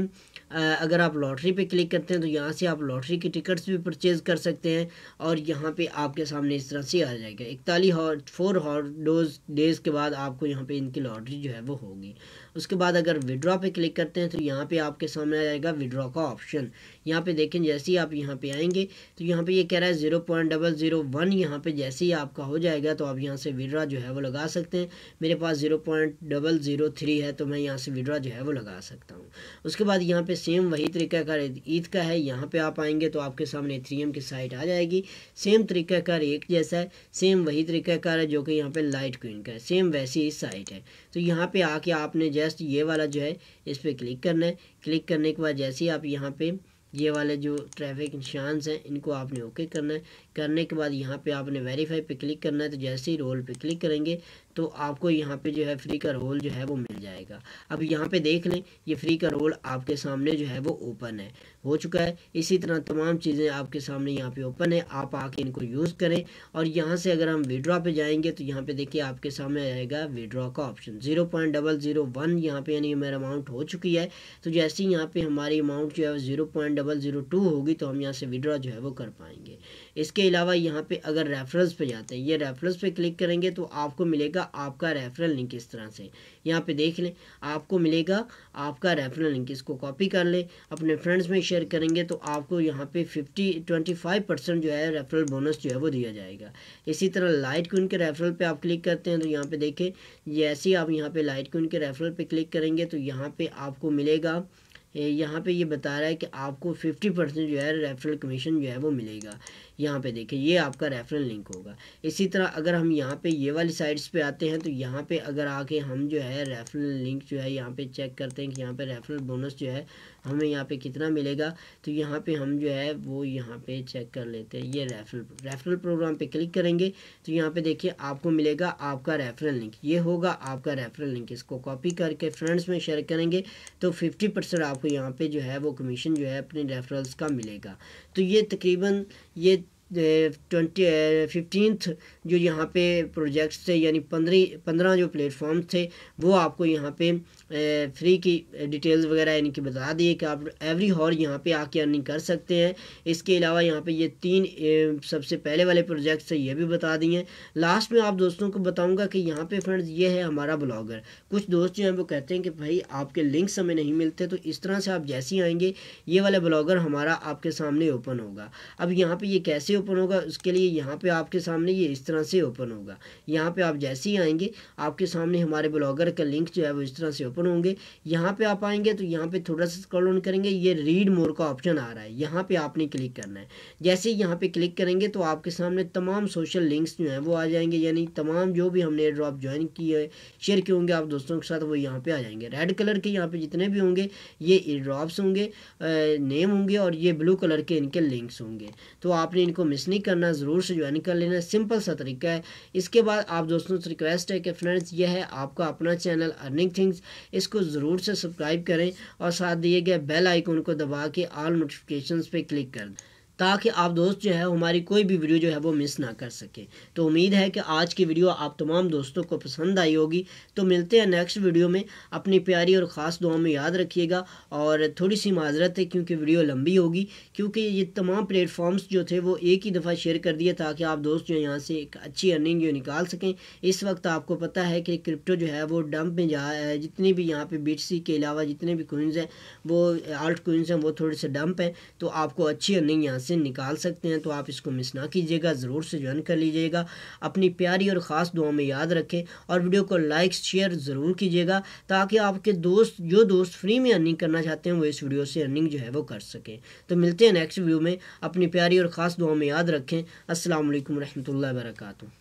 Speaker 1: अगर आप लॉटरी पे क्लिक करते हैं तो यहाँ से आप लॉटरी की टिकट्स भी परचेज़ कर सकते हैं और यहाँ पे आपके सामने इस तरह से आ जाएगा इकतालीस हॉर फोर हॉर डोज डेज़ के बाद आपको यहाँ पे इनकी लॉटरी जो है वो होगी उसके बाद अगर विड्रॉ पे क्लिक करते हैं तो यहाँ पे आपके सामने आ जाएगा विड्रॉ का ऑप्शन यहाँ पे देखें जैसे ही आप यहाँ पे आएंगे तो यहाँ पे ये यह कह रहा है zero point double zero one यहाँ पर जैसे ही आपका हो जाएगा तो आप यहाँ से विड्रॉ जो है वो लगा सकते हैं मेरे पास zero point double zero three है तो मैं यहाँ से विड्रॉ जो है वो लगा सकता हूँ उसके बाद यहाँ पे सेम वही का ईद का है यहाँ पर आप आएंगे तो आपके सामने थ्री की साइट आ जाएगी सेम तरीक़ाकार एक जैसा है सेम वही तरीका है जो कि यहाँ पर लाइट क्वीन का है सेम वैसी ही साइट है तो यहाँ पर आके आपने जस्ट ये वाला जो है इस पर क्लिक करना है क्लिक करने के बाद जैसे ही आप यहाँ पे ये वाले जो ट्रैफिक निशानस हैं इनको आपने ओके करना है करने के बाद यहाँ पे आपने वेरीफाई पे क्लिक करना है तो जैसे ही रोल पे क्लिक करेंगे तो आपको यहाँ पे जो है फ्री का रोल जो है वो मिल जाएगा अब यहाँ पे देख लें ये फ्री का रोल आपके सामने जो है वो ओपन है हो चुका है इसी तरह तमाम चीज़ें आपके सामने यहाँ पे ओपन है आप आके इनको यूज़ करें और यहाँ से अगर हम विड्रॉ पे जाएंगे तो यहाँ पे देखिए आपके सामने आएगा विड्रॉ का option zero point double zero one यहाँ पर यानी मेरा अमाउंट हो चुकी है तो जैसे ही यहाँ पर हमारी अमाउंट जो है zero point double zero two होगी तो हम यहाँ से विड्रॉ जो है वो कर पाएंगे इसके अलावा यहाँ पे अगर रेफरेंस पे जाते हैं ये रेफरेंस पे क्लिक करेंगे तो आपको मिलेगा आपका रेफरल लिंक इस तरह से यहाँ पे देख लें आपको मिलेगा आपका रेफरल लिंक इसको कॉपी कर लें अपने फ्रेंड्स में शेयर करेंगे तो आपको यहाँ पे फिफ्टी ट्वेंटी फाइव परसेंट जो है रेफरल बोनस जो है वो दिया जाएगा इसी तरह लाइट क्विन के रेफरल पर आप क्लिक करते हैं तो यहाँ पर देखें जैसे ही आप यहाँ पर लाइट क्विन के रेफरल पर क्लिक करेंगे तो यहाँ पर आपको मिलेगा यहाँ पे ये बता रहा है कि आपको 50 परसेंट जो है रेफरल कमीशन जो है वो मिलेगा यहाँ पे देखें ये आपका रेफरल लिंक होगा इसी तरह अगर हम यहाँ पे ये वाली साइट्स पे आते हैं तो यहाँ पे अगर आके हम जो है रेफरल लिंक जो है यहाँ पे चेक करते हैं कि यहाँ पे रेफरल बोनस जो है हमें यहाँ पे कितना मिलेगा तो यहाँ पे हम जो है वो यहाँ पे चेक कर लेते हैं ये रेफरल रेफरल प्रोग्राम पे क्लिक करेंगे तो यहाँ पे देखिए आपको मिलेगा आपका रेफरल लिंक ये होगा आपका रेफरल लिंक इसको कॉपी करके फ्रेंड्स में शेयर करेंगे तो फिफ्टी परसेंट आपको यहाँ पर जो है वो कमीशन जो है अपने रेफरल्स का मिलेगा तो ये तकरीबन ये ट्वेंटी फिफ्टींथ uh, जो यहाँ पे प्रोजेक्ट्स थे यानी पंद्रह पंद्रह जो प्लेटफॉर्म थे वो आपको यहाँ पे फ्री uh, की डिटेल्स वगैरह यानी कि बता दिए कि आप एवरी हॉर यहाँ पे आके अर्निंग कर सकते हैं इसके अलावा यहाँ पे ये तीन uh, सबसे पहले वाले प्रोजेक्ट्स थे ये भी बता दिए लास्ट में आप दोस्तों को बताऊँगा कि यहाँ पर फ्रेंड्स ये है हमारा ब्लॉगर कुछ दोस्त जो हैं वो कहते हैं कि भाई आपके लिंक्स हमें नहीं मिलते तो इस तरह से आप जैसे ही आएँगे ये वाला ब्लॉगर हमारा आपके सामने ओपन होगा अब यहाँ पर ये कैसे ओपन होगा उसके लिए यहाँ पे आपके सामने ये इस तरह से ओपन होगा यहाँ पे आप जैसे ही आएंगे आपके सामने हमारे ब्लॉगर का लिंक जो है वो इस तरह से ओपन होंगे यहाँ पे आप आएंगे तो यहाँ पे थोड़ा सा स्क्रॉल ऑन करेंगे ये रीड मोर का ऑप्शन आ रहा है यहाँ पे आपने क्लिक करना है जैसे ही यहाँ पे क्लिक करेंगे तो आपके सामने तमाम सोशल लिंक्स जो हैं वो आ जाएंगे यानी तमाम जो भी हमने ड्रॉप ज्वाइन किए शेयर किए होंगे आप दोस्तों के साथ वो यहाँ पर आ जाएंगे रेड कलर के यहाँ पर जितने भी होंगे ये ड्रॉप्स होंगे नेम होंगे और ये ब्लू कलर के इनके लिंक्स होंगे तो आपने इनको मिस नहीं करना ज़रूर से ज्वाइन कर लेना सिंपल सा तरीका है इसके बाद आप दोस्तों से रिक्वेस्ट है कि फ्रेंड्स यह है आपका अपना चैनल अर्निंग थिंग्स इसको ज़रूर से सब्सक्राइब करें और साथ दिए गए बेल आइकन को दबा के ऑल नोटिफिकेशन पर क्लिक कर दें ताकि आप दोस्त जो है हमारी कोई भी वीडियो जो है वो मिस ना कर सकें तो उम्मीद है कि आज की वीडियो आप तमाम दोस्तों को पसंद आई होगी तो मिलते हैं नेक्स्ट वीडियो में अपनी प्यारी और ख़ास दुआ में याद रखिएगा और थोड़ी सी माजरत है क्योंकि वीडियो लंबी होगी क्योंकि ये तमाम प्लेटफॉर्म्स जो थे वो एक ही दफ़ा शेयर कर दिए ताकि आप दोस्त जो है यहाँ से एक अच्छी अर्निंग जो निकाल सकें इस वक्त आपको पता है कि क्रिप्टो जो है वो डंप में जा जितनी भी यहाँ पर बीट के अलावा जितने भी कोइंस हैं वो आल्ट कोइंस हैं वो थोड़े से डंप हैं तो आपको अच्छी अर्निंग यहाँ से से निकाल सकते हैं तो आप इसको मिस ना कीजिएगा ज़रूर से ज्वाइन कर लीजिएगा अपनी प्यारी और ख़ास दुआ में याद रखें और वीडियो को लाइक शेयर ज़रूर कीजिएगा ताकि आपके दोस्त जो दोस्त फ्री में अर्निंग करना चाहते हैं वो इस वीडियो से अर्निंग जो है वो कर सकें तो मिलते हैं नेक्स्ट व्यू में अपनी प्यारी और ख़ास दुआ में याद रखें असल वरहमल वर्का